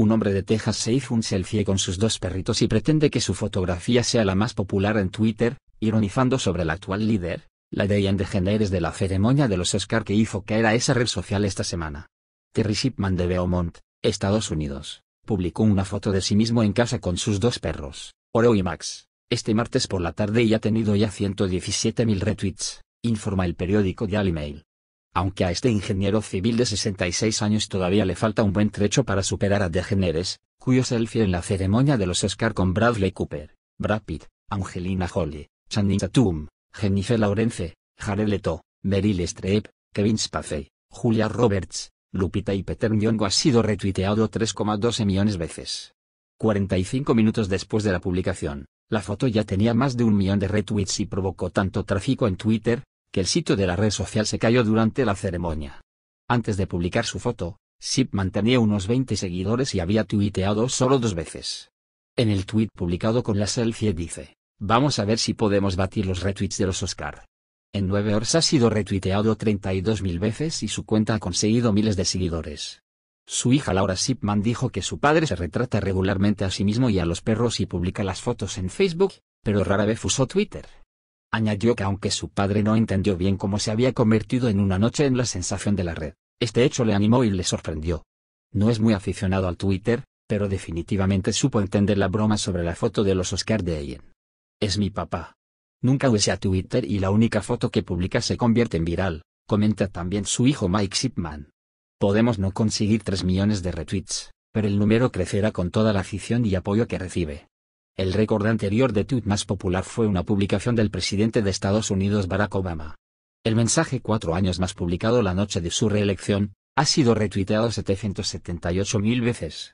Un hombre de Texas se hizo un selfie con sus dos perritos y pretende que su fotografía sea la más popular en Twitter, ironizando sobre el actual líder, la de Ian DeGeneres de la ceremonia de los Oscar que hizo caer a esa red social esta semana. Terry Shipman de Beaumont, Estados Unidos, publicó una foto de sí mismo en casa con sus dos perros, Oro y Max, este martes por la tarde y ha tenido ya 117.000 retweets, informa el periódico Daily Mail. Aunque a este ingeniero civil de 66 años todavía le falta un buen trecho para superar a DeGeneres, cuyo selfie en la ceremonia de los Oscar con Bradley Cooper, Brad Pitt, Angelina Jolie, Channing Tatum, Jennifer Lawrence, Jared Leto, Meryl Streep, Kevin Spacey, Julia Roberts, Lupita y Peter Nyong'o ha sido retuiteado 3,12 millones veces. 45 minutos después de la publicación, la foto ya tenía más de un millón de retweets y provocó tanto tráfico en Twitter, que el sitio de la red social se cayó durante la ceremonia. Antes de publicar su foto, Sip mantenía unos 20 seguidores y había tuiteado solo dos veces. En el tweet publicado con la selfie dice, vamos a ver si podemos batir los retweets de los Oscar. En 9 horas ha sido retuiteado 32.000 veces y su cuenta ha conseguido miles de seguidores. Su hija Laura Sipman dijo que su padre se retrata regularmente a sí mismo y a los perros y publica las fotos en Facebook, pero rara vez usó Twitter. Añadió que aunque su padre no entendió bien cómo se había convertido en una noche en la sensación de la red, este hecho le animó y le sorprendió. No es muy aficionado al Twitter, pero definitivamente supo entender la broma sobre la foto de los Oscar de Eyen. Es mi papá. Nunca usé a Twitter y la única foto que publica se convierte en viral, comenta también su hijo Mike Shipman. Podemos no conseguir 3 millones de retweets, pero el número crecerá con toda la afición y apoyo que recibe. El récord anterior de tweet más popular fue una publicación del presidente de Estados Unidos Barack Obama. El mensaje cuatro años más publicado la noche de su reelección, ha sido retuiteado mil veces.